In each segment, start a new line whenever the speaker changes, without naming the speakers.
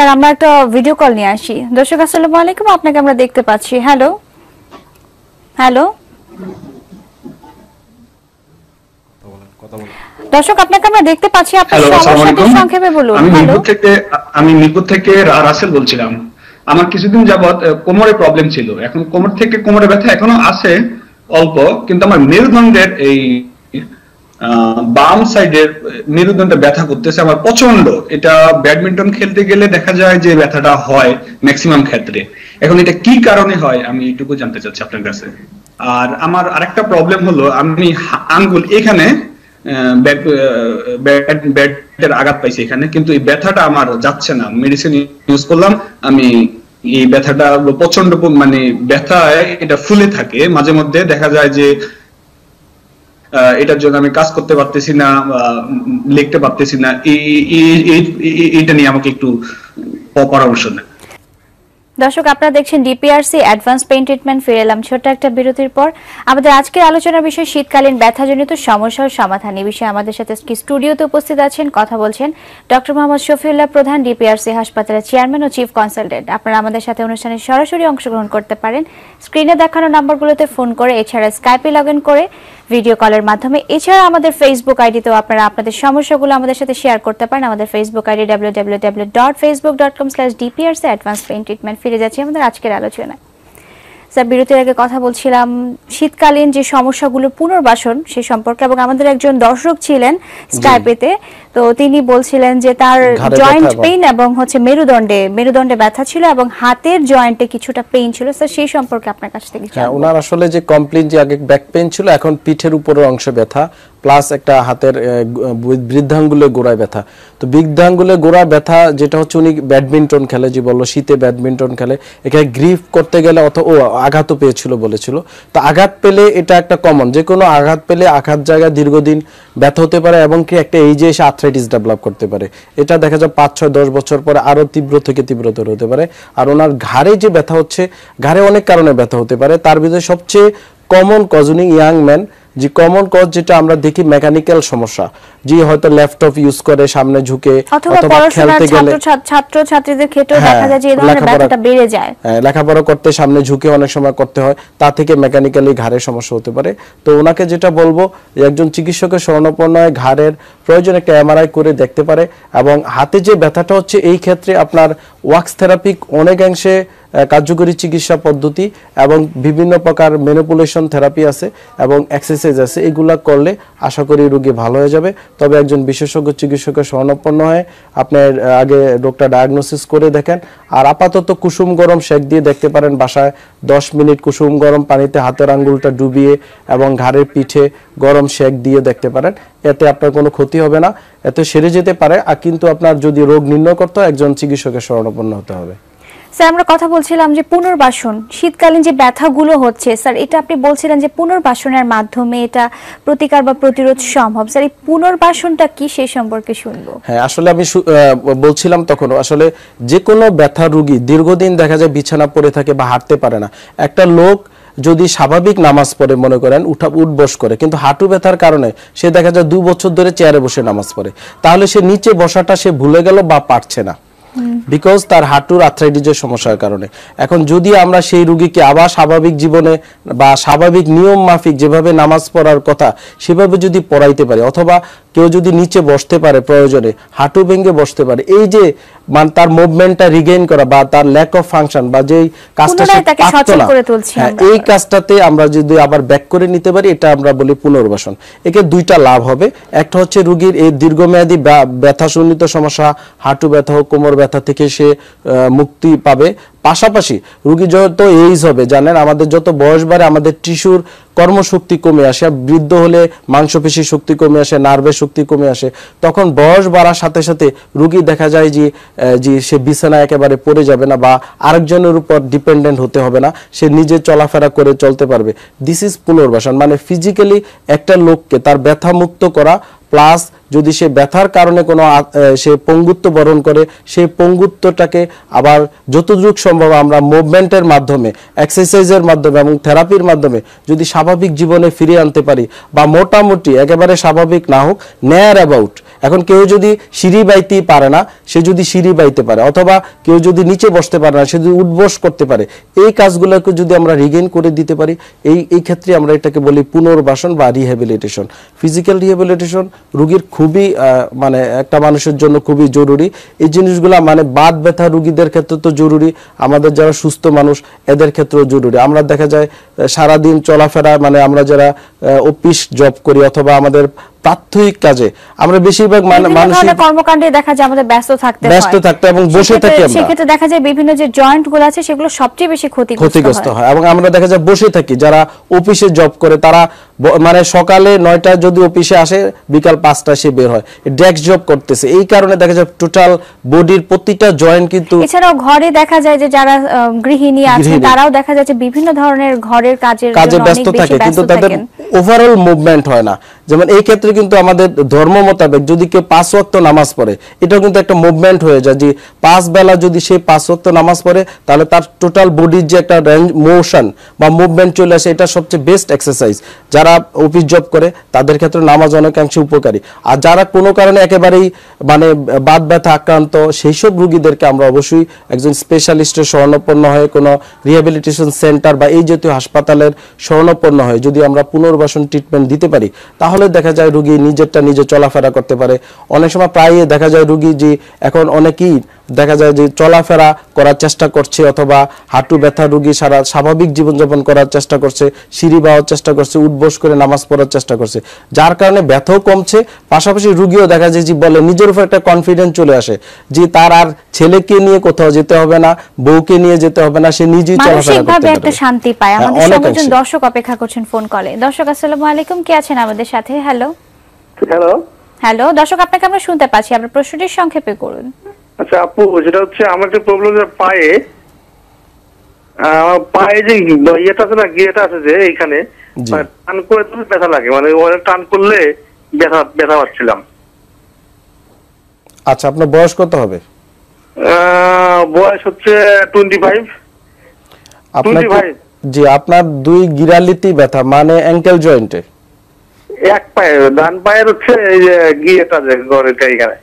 sir আমরা একটা video call নিয়ে আসি দর্শক আসসালামু আলাইকুম আপনাকে আমরা দেখতে পাচ্ছি হ্যালো হ্যালো দর্শক আপনাকে আমরা দেখতে পাচ্ছি আপনার সমস্যাটি সংক্ষেপে বলুন আমি মিরপুর
থেকে আমি মিরপুর থেকে রাসেল বলছিলাম আমার কিছুদিন যাবত কোমরে প্রবলেম ছিল এখন কোমর থেকে কোমরে ব্যথা এখনো আছে অল্প কিন্তু আমার মেরুদণ্ডের এই বাম সাইডের মেরুদণ্ডটা ব্যথা করতেছে আমার প্রচন্ড এটা ব্যাডমিন্টন খেলতে গেলে দেখা যায় যে ব্যথাটা হয় ম্যাক্সিমাম ক্ষেত্রে এখন এটা কি কারণে হয় আমি এটুকু জানতে চাচ্ছি আপনার কাছে আর আমার আরেকটা প্রবলেম হলো আমি আঙ্গুল এখানে আঘাত পাইছি এখানে কিন্তু এই ব্যথাটা আমার যাচ্ছে না মেডিসিন ইউজ করলাম আমি এই ব্যথাটা প্রচন্ড মানে ব্যথায় এটা ফুলে থাকে মাঝে মধ্যে দেখা যায় যে এটার জন্য আমি কাজ করতে পারতেছি না লিখতে পারতেছি না এটা নিয়ে আমাকে একটু পরামর্শ নেয়
দর্শক আপনারা দেখছেন ডিপিআরসি অ্যাডভান্স পেইন্ট ট্রিটমেন্ট ফিরে এলাম ছোট্ট একটা বিরতির পর আমাদের আজকের আলোচনার বিষয় শীতকালীন ব্যথাজনিত সমস্যা ও সমাধান এই বিষয়ে আমাদের সাথে স্টুডিওতে উপস্থিত আছেন কথা বলছেন ডক্টর মোহাম্মদ শফিউল্লাহ প্রধান ডিপিআরসি হাসপাতালের চেয়ারম্যান ও চিফ কনসালটেন্ট আপনারা আমাদের সাথে অনুষ্ঠানে সরাসরি অংশগ্রহণ করতে পারেন স্ক্রিনে দেখানো নম্বরগুলোতে ফোন করে এছাড়া স্কাইপে লগ ইন করে ভিডিও কলের মাধ্যমে এছাড়া আমাদের ফেসবুক আইডিতেও আপনারা আপনাদের সমস্যাগুলো আমাদের সাথে শেয়ার করতে পারেন আমাদের Facebook ID W W W dot Facebook dot com slash DPRC advance pain treatment ফিরে যাচ্ছি আমাদের আজকের আলোচনায় স্যার বিরতির আগে কথা বলছিলাম শীতকালীন যে সমস্যাগুলো পুনর্বাসন সে সম্পর্কে এবং আমাদের একজন দর্শক ছিলেন স্কাইপেতে তো তিনি বলছিলেন যে তার জয়েন্ট পেইন এবং হচ্ছে মেরুদণ্ডে মেরুদণ্ডে ব্যথা ছিল এবং হাতের জয়েন্টে কিছুটা পেইন ছিল স্যার সেই সম্পর্কে আপনার কাছ থেকে হ্যাঁ
ওনার আসলে যে কমপ্লিট যে আগে ব্যাক পেইন ছিল এখন পিঠের উপরের অংশ ব্যথা প্লাস একটা হাতের বৃদ্ধাঙ্গুলের গোড়ায় ব্যথা তো বৃদ্ধাঙ্গুলে গোড়া ব্যথা যেটা হচ্ছে উনি ব্যাডমিন্টন খেলে যে বললো শীতে ব্যাডমিন্টন খেলে এখানে গ্রিফ করতে গেলে অথবা ও আঘাতও পেয়েছিল বলেছিল তো আঘাত পেলে এটা একটা কমন যে কোনো আঘাত পেলে আঘাত জায়গায় দীর্ঘদিন ব্যথা হতে পারে এবং কি একটা এই যে এসে আর্থ্রাইটিস ডেভেলপ করতে পারে এটা দেখা যায় পাঁচ ছয় দশ বছর পরে আরও তীব্র থেকে তীব্রতর হতে পারে আর ওনার ঘাড়ে যে ব্যথা হচ্ছে ঘাড়ে অনেক কারণে ব্যথা হতে পারে তার ভিতরে সবচেয়ে কমন কজনিং ইয়াং ম্যান যে কমন কজ যেটা আমরা দেখি মেকানিক্যাল সমস্যা যে হয়তো ল্যাপটপ ইউজ করে সামনে ঝুঁকে অথবা খেলতে গেলে
ছাত্র ছাত্রীদের ক্ষেত্রে হ্যাঁ, দেখা যায় যে এই ধরনের ব্যথাটা বেড়ে যায়
হ্যাঁ লেখাপড়া করতে সামনে ঝুঁকে অনেক সময় করতে হয় তা থেকে মেকানিক্যালি ঘাড়ের সমস্যা হতে পারে তো ওনাকে যেটা বলবো একজন চিকিৎসকের শরণাপন্ন ঘাড়ের প্রয়োজন একটা এমআরআই করে দেখতে পারে এবং হাতে যে ব্যথাটা হচ্ছে এই ক্ষেত্রে আপনার ওয়াক্স থেরাপি অনেকাংশে কার্যকরী চিকিৎসা পদ্ধতি এবং বিভিন্ন প্রকার মেনোপুলেশন থেরাপি আছে এবং এক্সারসাইজ আছে এগুলো করলে আশা করি রোগী ভালো হয়ে যাবে তবে একজন বিশেষজ্ঞ চিকিৎসকের স্বর্ণাপন্ন হয়ে আপনার আগে রোগটা ডায়াগনোসিস করে দেখেন আর আপাতত কুসুম গরম সেক দিয়ে দেখতে পারেন বাসায় দশ মিনিট কুসুম গরম পানিতে হাতের আঙ্গুলটা ডুবিয়ে এবং ঘাড়ের পিঠে গরম সেক দিয়ে দেখতে পারেন এতে আপনার কোনো ক্ষতি হবে না এতে সেরে যেতে পারে আর কিন্তু আপনার যদি রোগ নির্ণয় করতে হয় একজন চিকিৎসকের স্মরণাপন্ন হতে হবে
স্যার আমরা কথা বলছিলাম যে পুনর্বাসন শীতকালীন যে ব্যথাগুলো হচ্ছে স্যার এটা আপনি বলছিলেন যে পুনর্বাসনের মাধ্যমে এটা প্রতিকার বা প্রতিরোধ সম্ভব স্যার এই পুনর্বাসনটা কি সে সম্পর্কে শুনবো
হ্যাঁ আসলে আমি বলছিলাম তখন আসলে যে কোনো ব্যথা রোগী দীর্ঘদিন দেখা যায় বিছানা পড়ে থাকে বা হাঁটতে পারে না একটা লোক যদি স্বাভাবিক নামাজ পড়ে মনে করেন উঠা উঠ বস করে কিন্তু হাঁটু ব্যথার কারণে সে দেখা যায় দু বছর ধরে চেয়ারে বসে নামাজ পড়ে তাহলে সে নিচে বসাটা সে ভুলে গেল বা পারছে না বিকজ তার হাঁটুর আর্থ্রাইটিসের সমস্যার কারণে এখন যদি আমরা সেই রুগীকে আবার স্বাভাবিক জীবনে বা স্বাভাবিক নিয়ম মাফিক যেভাবে নামাজ পড়ার কথা সেভাবে যদি পড়াইতে পারি অথবা কেউ যদি নিচে বসতে পারে প্রয়োজনে হাঁটু ভেঙে বসতে পারে এই যে মানে তার মুভমেন্টটা রিগেইন করা বা তার ল্যাক অফ ফাংশন বা যেই কাজটা সে হ্যাঁ এই কাজটাতে আমরা যদি আবার ব্যাক করে নিতে পারি এটা আমরা বলি পুনর্বাসন একে দুইটা লাভ হবে একটা হচ্ছে রোগীর এই দীর্ঘমেয়াদী ব্যথাজনিত সমস্যা হাঁটু ব্যথা হোক কোমর ব্যথা থেকে সে মুক্তি পাবে পাশাপাশি রুগী যত এইজ হবে জানেন আমাদের যত বয়স বাড়ে আমাদের টিস্যুর কর্মশক্তি কমে আসে বৃদ্ধ হলে মাংসপেশি শক্তি কমে আসে নার্ভের শক্তি কমে আসে তখন বয়স বাড়ার সাথে সাথে রুগী দেখা যায় যে যে সে বিছানা একেবারে পড়ে যাবে না বা আরেকজনের উপর ডিপেন্ডেন্ট হতে হবে না সে নিজে চলাফেরা করে চলতে পারবে দিস ইজ পুনর্বাসন মানে ফিজিক্যালি একটা লোককে তার ব্যথামুক্ত করা প্লাস যদি সে ব্যথার কারণে কোনো সে পঙ্গুত্ব বরণ করে সেই পঙ্গুত্বটাকে আবার যতটুক সম্ভব আমরা মুভমেন্টের মাধ্যমে এক্সারসাইজের মাধ্যমে এবং থেরাপির মাধ্যমে যদি স্বাভাবিক জীবনে ফিরিয়ে আনতে পারি বা মোটামুটি একেবারে স্বাভাবিক না হোক নেয়ার অ্যাবাউট এখন কেউ যদি সিঁড়ি বাইতে পারে না সে যদি সিঁড়ি বাইতে পারে অথবা কেউ যদি নিচে বসতে পারে না সে যদি উঠবস করতে পারে এই কাজগুলোকে যদি আমরা রিগেন করে দিতে পারি এই এই ক্ষেত্রে আমরা এটাকে বলি পুনর্বাসন বা রিহ্যাবিলিটেশন ফিজিক্যাল রিহ্যাবিলিটেশন রুগীর খুবই মানে একটা মানুষের জন্য খুবই জরুরি এই জিনিসগুলো মানে বাদ ব্যথা রুগীদের ক্ষেত্রে তো জরুরি আমাদের যারা সুস্থ মানুষ এদের ক্ষেত্রেও জরুরি আমরা দেখা যায় সারাদিন চলাফেরা মানে আমরা যারা অফিস জব করি অথবা আমাদের তাত্ত্বিক কাজে আমরা বেশিরভাগ মানসিক
কর্মকাণ্ডে দেখা যায় আমাদের ব্যস্ত থাকতে ব্যস্ত
থাকতে এবং বসে থাকি আমরা সেক্ষেত্রে
দেখা যায় বিভিন্ন যে জয়েন্ট গুলো আছে সেগুলো সবচেয়ে বেশি ক্ষতিগ্রস্ত
হয় এবং আমরা দেখা যায় বসে থাকি যারা অফিসে জব করে তারা মানে সকালে নয়টা যদি অফিসে আসে বিকাল পাঁচটা সে বের হয় ডেস্ক জব করতেছে এই কারণে দেখা যায় টোটাল বডির প্রতিটা জয়েন্ট কিন্তু এছাড়াও
ঘরে দেখা যায় যে যারা গৃহিণী আছে তারাও দেখা যাচ্ছে বিভিন্ন ধরনের ঘরের কাজের কাজে ব্যস্ত থাকে কিন্তু তাদের
ওভারঅল মুভমেন্ট হয় না যেমন এই ক্ষেত্রে কিন্তু আমাদের ধর্ম মোতাবেক যদি কেউ পাঁচ ওয়াক্ত নামাজ পড়ে এটাও কিন্তু একটা মুভমেন্ট হয়ে যায় যে পাঁচ বেলা যদি সে পাঁচ ওয়াক্ত নামাজ পড়ে তাহলে তার টোটাল বডির যে একটা রেঞ্জ মোশন বা মুভমেন্ট চলে আসে এটা সবচেয়ে বেস্ট এক্সারসাইজ যারা অফিস জব করে তাদের ক্ষেত্রে নামাজ অনেকাংশে উপকারী আর যারা কোনো কারণে একেবারেই মানে বাদ ব্যথা আক্রান্ত সেই সব রুগীদেরকে আমরা অবশ্যই একজন স্পেশালিস্টের স্বর্ণপন্ন হয়ে কোনো রিহ্যাবিলিটেশন সেন্টার বা এই জাতীয় হাসপাতালের স্বর্ণপন্ন হয়ে যদি আমরা পুনর্বাসন ট্রিটমেন্ট দিতে পারি তাহলে তাহলে দেখা যায় রুগী নিজেরটা নিজে চলাফেরা করতে পারে অনেক সময় প্রায়ই দেখা যায় রুগী যে এখন অনেকেই দেখা যায় যে চলাফেরা করার চেষ্টা করছে অথবা হাঁটু ব্যথা রুগী সারা স্বাভাবিক জীবনযাপন করার চেষ্টা করছে সিঁড়ি বাওয়ার চেষ্টা করছে উঠবোস করে নামাজ পড়ার চেষ্টা করছে যার কারণে ব্যথাও কমছে পাশাপাশি রুগীও দেখা যায় যে বলে নিজের উপর একটা কনফিডেন্স চলে আসে যে তার আর ছেলেকে নিয়ে কোথাও যেতে হবে না বউকে নিয়ে যেতে হবে না সে নিজেই চলাফেরা করতে পারে একটা
শান্তি পায় হ্যাঁ, আমাদের সর্বজন দর্শক অপেক্ষা করছেন ফোন কলে দর্শক আসসালামু আলাইকুম কে আছেন আমাদের সাথে হ্যালো হ্যালো হ্যালো দর্শক আপনাকে আমরা শুনতে পাচ্ছি আপনার প্রশ্নটি সংক্ষেপে করুন
আচ্ছা আপু যেটা হচ্ছে আমার যে প্রবলেম পায়ে পায়ে যে ইয়েটা আছে না গিয়েটা আছে যে এইখানে মানে টান করে তো ব্যথা লাগে মানে অনেক টান করলে ব্যথা ব্যথা পাচ্ছিলাম আচ্ছা আপনার বয়স কত হবে বয়স হচ্ছে টোয়েন্টি ফাইভ আপনার জি আপনার দুই গিরালিতেই ব্যথা মানে অ্যাঙ্কেল জয়েন্টে এক পায়ে ডান পায়ের হচ্ছে এই যে গিয়েটা যে ঘরের এখানে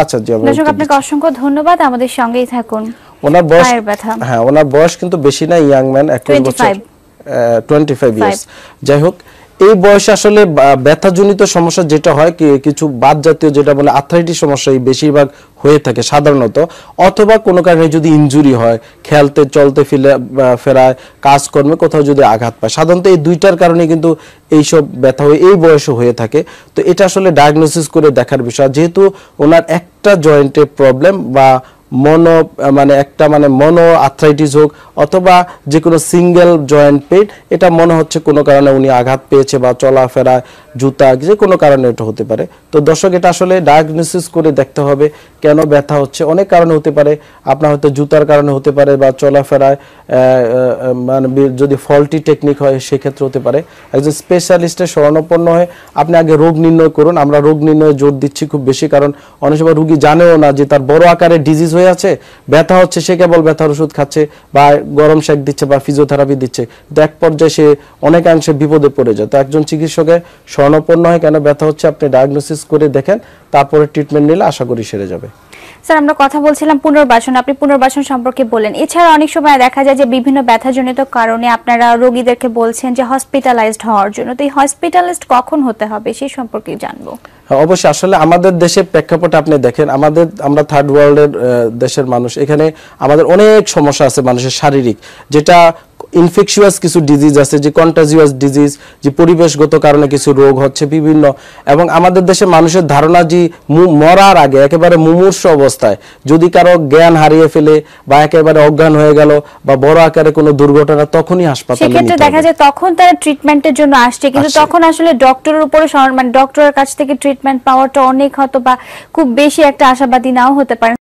আচ্ছা দর্শক
আপনাকে অসংখ্য ধন্যবাদ আমাদের সঙ্গেই থাকুন ওনার বয়স হ্যাঁ
ওনার বয়স কিন্তু বেশি না ইয়াং ম্যান 21 বছর 25 ইয়ার্স যাই হোক এই বয়সে আসলে ব্যথাজনিত সমস্যা যেটা হয় কিছু বাদ জাতীয় যেটা বলে আর্থারাইটিস সমস্যা এই বেশিরভাগ হয়ে থাকে সাধারণত অথবা কোনো কারণে যদি ইঞ্জুরি হয় খেলতে চলতে ফিরে ফেরায় কাজকর্মে কোথাও যদি আঘাত পায় সাধারণত এই দুইটার কারণে কিন্তু এইসব ব্যথা হয়ে এই বয়সে হয়ে থাকে তো এটা আসলে ডায়াগনোসিস করে দেখার বিষয় যেহেতু ওনার একটা জয়েন্টে প্রবলেম বা মনো মানে একটা মানে মনো আর্থ্রাইটিস হোক অথবা যে কোনো সিঙ্গেল জয়েন্ট পেট এটা মনে হচ্ছে কোনো কারণে উনি আঘাত পেয়েছে বা চলাফেরা জুতা যে কোনো কারণে এটা হতে পারে তো দর্শক এটা আসলে ডায়াগনোসিস করে দেখতে হবে কেন ব্যথা হচ্ছে অনেক কারণে হতে পারে আপনার হয়তো জুতার কারণে হতে পারে বা চলাফেরায় মানে যদি ফল্টি টেকনিক হয় সেক্ষেত্রে হতে পারে একজন স্পেশালিস্টের স্মরণাপন্ন হয়ে আপনি আগে রোগ নির্ণয় করুন আমরা রোগ নির্ণয়ে জোর দিচ্ছি খুব বেশি কারণ অনেক সময় রুগী জানেও না যে তার বড় আকারে ডিজিজ হয়ে আছে ব্যথা হচ্ছে সে কেবল ব্যথার ওষুধ খাচ্ছে বা গরম শেক দিচ্ছে বা ফিজিওথেরাপি দিচ্ছে কিন্তু এক পর্যায়ে সে অনেকাংশে বিপদে পড়ে যায় তো একজন চিকিৎসকের স্তনপন্ন হয় কেন ব্যথা হচ্ছে আপনি ডায়াগনোসিস করে দেখেন তারপরে ট্রিটমেন্ট নিলে আশা করি সেরে যাবে
স্যার আমরা কথা বলছিলাম পুনর্বাসন আপনি পুনর্বাসন সম্পর্কে বলেন এছাড়া অনেক সময় দেখা যায় যে বিভিন্ন ব্যথাজনিত কারণে আপনারা রোগীদেরকে বলছেন যে হসপিটালাইজড হওয়ার জন্য তো এই হসপিটালাইজড কখন হতে হবে সেই সম্পর্কে জানবো
হ্যাঁ, অবশ্যই আসলে আমাদের দেশে প্রেক্ষাপটে আপনি দেখেন আমাদের আমরা থার্ড ওয়ার্ল্ডের দেশের মানুষ এখানে আমাদের অনেক সমস্যা আছে মানুষের শারীরিক যেটা ইনফেকশিয়াস কিছু ডিজিজ আছে যে কন্টাজিয়াস ডিজিজ যে পরিবেশগত কারণে কিছু রোগ হচ্ছে বিভিন্ন এবং আমাদের দেশে মানুষের ধারণা যে মরার আগে একেবারে মুমূর্ষ অবস্থায় যদি কারো জ্ঞান হারিয়ে ফেলে বা একেবারে অজ্ঞান হয়ে গেল বা বড় আকারে কোনো দুর্ঘটনা তখনই হাসপাতালে সেক্ষেত্রে দেখা যায়
তখন তারা ট্রিটমেন্টের জন্য আসছে কিন্তু তখন আসলে ডক্টরের উপরে মানে ডক্টরের কাছ থেকে ট্রিটমেন্ট পাওয়াটা অনেক হয়তো বা খুব বেশি একটা আশাবাদী নাও হতে পারে